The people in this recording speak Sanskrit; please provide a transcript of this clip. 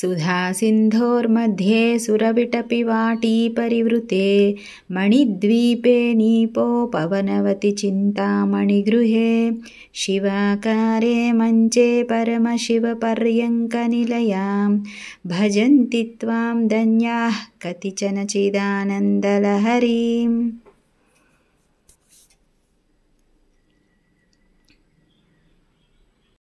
सुधासिन्धोर्मध्ये सुरबिटपि परिवृते मणिद्वीपे नीपो पवनवति चिन्तामणिगृहे शिवाकारे मञ्चे परमशिवपर्यङ्कनिलयां भजन्ति त्वां धन्याः चिदानन्दलहरीम्